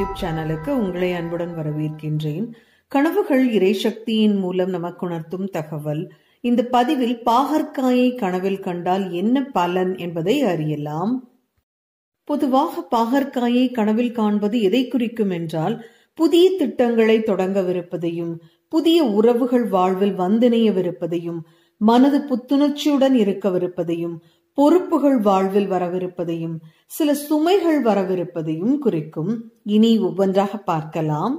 YouTube சேனலுக்கு உங்களை அன்புடன் வரவேற்கின்றேன் கனவுகள் இறைசக்தியின் மூலம் நமக்கு உணர்த்தும் தகவல் இந்த பதிவில் பாகற்காயை கனவில் கண்டால் என்ன பலன் என்பதை அறியலாம் பொதுவாக பாகற்காயை கனவில் காண்பது எதை குறிக்கும் என்றால் புதிய திட்டங்களை தொடங்கவிருப்பதையும் புதிய உறவுகள் வாழ்வில் வந்திணையவிருப்பதையும் மனது புத்துணர்ச்சியுடன் இருக்கவிருப்பதையும் பொறுப்புகள் வாழ்வில் வரவிருப்பதையும் சில சுமைகள் வரவிருப்பதையும் குறிக்கும் இனி ஒவ்வொன்றாக பார்க்கலாம்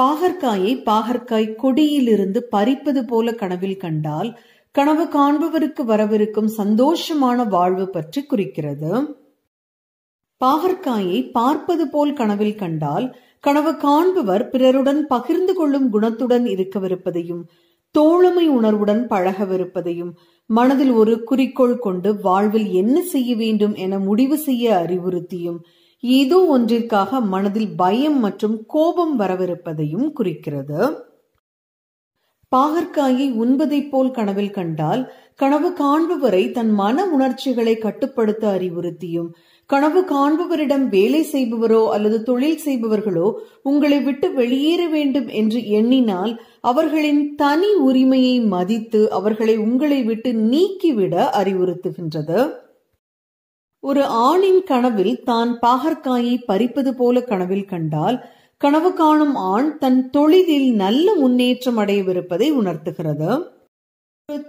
பாகற்காயை பாகற்காய் கொடியிலிருந்து பறிப்பது போல கனவில் கண்டால் கனவு காண்பவருக்கு வரவிருக்கும் சந்தோஷமான வாழ்வு பற்றி குறிக்கிறது பாகற்காயை பார்ப்பது போல் கனவில் கண்டால் கனவு காண்பவர் பிறருடன் பகிர்ந்து கொள்ளும் குணத்துடன் இருக்கவிருப்பதையும் தோழமை உணர்வுடன் பழகவிருப்பதையும் மனதில் ஒரு குறிக்கோள் கொண்டு வாழ்வில் என்ன செய்ய வேண்டும் என முடிவு செய்ய அறிவுறுத்தியும் ஏதோ ஒன்றிற்காக மனதில் பயம் மற்றும் கோபம் வரவிருப்பதையும் குறிக்கிறது பாகற்காயை உண்பதைப் போல் கனவில் கண்டால் கனவு காண்பவரை தன் மன உணர்ச்சிகளை கட்டுப்படுத்த அறிவுறுத்தியும் கனவு காண்பவரிடம் வேலை செய்பவரோ அல்லது தொழில் செய்பவர்களோ உங்களை விட்டு வெளியேற வேண்டும் என்று எண்ணினால் அவர்களின் தனி உரிமையை மதித்து அவர்களை உங்களை விட்டு நீக்கிவிட அறிவுறுத்துகின்றது ஒரு ஆணின் கனவில் தான் பாகற்காயை பறிப்பது போல கனவில் கண்டால் கனவு காணும் ஆண் தன் தொழிலில் நல்ல முன்னேற்றம் அடையவிருப்பதை உணர்த்துகிறது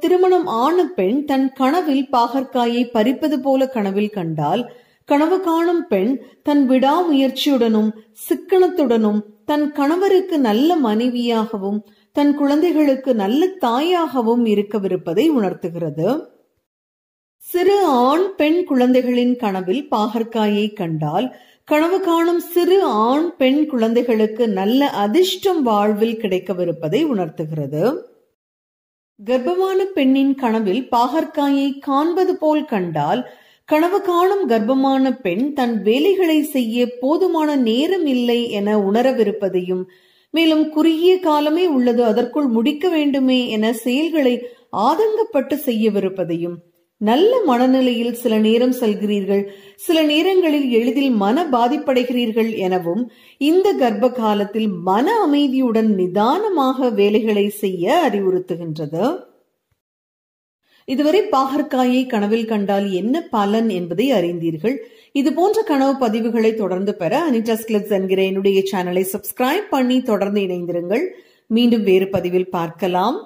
திருமணம் ஆன பெண் தன் கனவில் பாகற்காயை பறிப்பது போல கனவில் கண்டால் கனவு காணும் பெண் தன் விடாமுயற்சியுடனும் சிக்கனத்துடனும் தன் கணவருக்கு நல்ல மனைவியாகவும் தன் குழந்தைகளுக்கு நல்ல தாயாகவும் இருக்கவிருப்பதை உணர்த்துகிறது சிறு ஆண் பெண் குழந்தைகளின் கனவில் பாகற்காயை கண்டால் கனவு காணும் சிறு ஆண் பெண் குழந்தைகளுக்கு நல்ல அதிர்ஷ்டம் வாழ்வில் கிடைக்கவிருப்பதை உணர்த்துகிறது கர்ப்பமான பெண்ணின் கனவில் பாகற்காயை காண்பது போல் கண்டால் கனவு காணும் கர்ப்பமான பெண் தன் வேலைகளை செய்ய போதுமான நேரம் இல்லை என உணரவிருப்பதையும் மேலும் குறுகிய காலமே உள்ளது அதற்குள் முடிக்க வேண்டுமே என செயல்களை ஆதங்கப்பட்டு செய்யவிருப்பதையும் நல்ல மனநிலையில் சில நேரம் செல்கிறீர்கள் சில நேரங்களில் எளிதில் மன பாதிப்படைகிறீர்கள் எனவும் இந்த கர்ப்ப காலத்தில் மன அமைதியுடன் நிதானமாக வேலைகளை செய்ய அறிவுறுத்துகின்றது இதுவரை பாகற்காயை கனவில் கண்டால் என்ன பலன் என்பதை அறிந்தீர்கள் இது போன்ற கனவு பதிவுகளை தொடர்ந்து பெற அனிடாஸ் கிளிப்ஸ் என்கிற என்னுடைய சேனலை சப்ஸ்கிரைப் பண்ணி தொடர்ந்து இணைந்திருங்கள் மீண்டும் வேறு பதிவில் பார்க்கலாம்